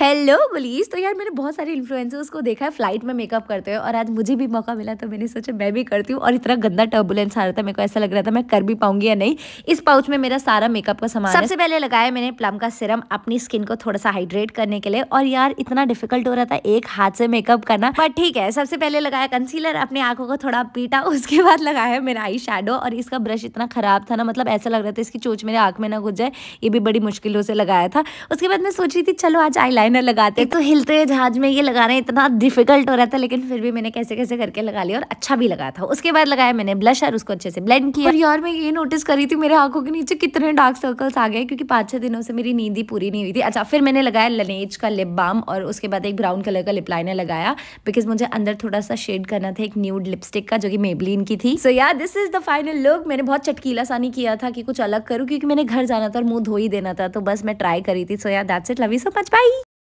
hello police तो यार मैंने बहुत सारे इन्फ्लुएंसर्स को देखा है फ्लाइट में मेकअप करते हैं और आज मुझे भी मौका मिला तो मैंने सोचा मैं भी करती हूँ और इतना गंदा टर्बुलेंस आ रहा था मेरे को ऐसा लग रहा था मैं कर भी पाऊंगी या नहीं इस पाउच में मेरा सारा मेकअप का सामान सबसे पहले लगाया मैंने प्लम का सिरम अपनी स्किन को थोड़ा सा हाइड्रेट करने के लिए और यार इतना डिफिकल्ट हो रहा था एक हाथ से मेकअप करना बट ठीक है सबसे पहले लगाया कंसीलर अपनी आंखों को थोड़ा पीटा उसके बाद लगाया मेरा आई शेडो और इसका ब्रश इतना खराब था ना मतलब ऐसा लग रहा था इसकी चोच मेरे आंख में ना घुस जाए ये भी बड़ी मुश्किलों से लगाया था उसके बाद मैं सोच रही थी चलो आज आई आईलाइनर लगाते तो हिलते हुए जहाज में ये लगाना इतना डिफिकल्ट हो रहा था लेकिन फिर भी मैंने कैसे कैसे करके लगा लिया और अच्छा भी लगा था उसके बाद लगाया मैंने ब्लश और उसको अच्छे से ब्लेंड किया और यार मैं ये नोटिस करी थी मेरे आंखों के नीचे कितने डार्क सर्कल्स आ गए क्योंकि पाँच छः दिनों से मेरी नींद ही पूरी नहीं हुई थी अच्छा फिर मैंने लगाया लनेज का लिप बाम और उसके बाद एक ब्राउन कलर का लिप लाइनर लगाया बिकॉज मुझे अंदर थोड़ा सा शेड करना था एक न्यूड लिपस्टिक का जो कि मेबलिन की थी सो यार this is the final look मैंने बहुत चटकीला सा नहीं किया था कि कुछ अलग करूँ क्योंकि मैंने घर जाना था और मुंह धो ही देना था तो बस मैं ट्राई करी थी सो यार that's it love you so much by